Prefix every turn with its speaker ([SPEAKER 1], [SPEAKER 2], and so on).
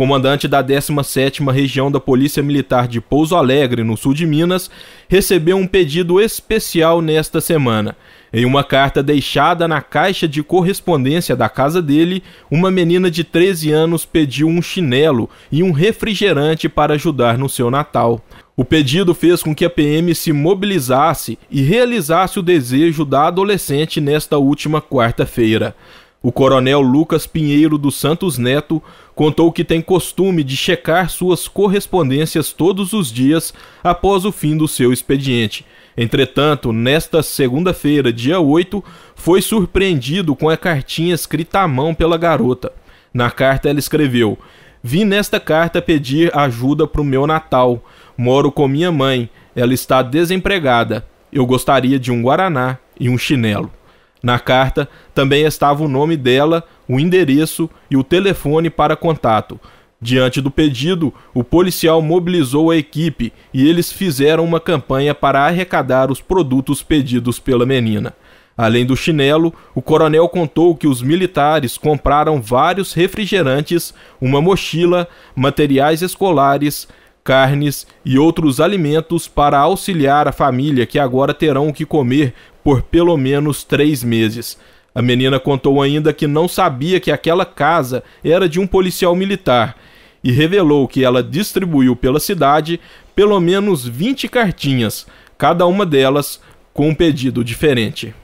[SPEAKER 1] comandante da 17ª Região da Polícia Militar de Pouso Alegre, no sul de Minas, recebeu um pedido especial nesta semana. Em uma carta deixada na caixa de correspondência da casa dele, uma menina de 13 anos pediu um chinelo e um refrigerante para ajudar no seu Natal. O pedido fez com que a PM se mobilizasse e realizasse o desejo da adolescente nesta última quarta-feira. O coronel Lucas Pinheiro dos Santos Neto contou que tem costume de checar suas correspondências todos os dias após o fim do seu expediente. Entretanto, nesta segunda-feira, dia 8, foi surpreendido com a cartinha escrita à mão pela garota. Na carta ela escreveu: Vim nesta carta pedir ajuda para o meu Natal. Moro com minha mãe. Ela está desempregada. Eu gostaria de um guaraná e um chinelo. Na carta também estava o nome dela, o endereço e o telefone para contato. Diante do pedido, o policial mobilizou a equipe e eles fizeram uma campanha para arrecadar os produtos pedidos pela menina. Além do chinelo, o coronel contou que os militares compraram vários refrigerantes, uma mochila, materiais escolares, carnes e outros alimentos para auxiliar a família que agora terão o que comer por pelo menos três meses. A menina contou ainda que não sabia que aquela casa era de um policial militar e revelou que ela distribuiu pela cidade pelo menos 20 cartinhas, cada uma delas com um pedido diferente.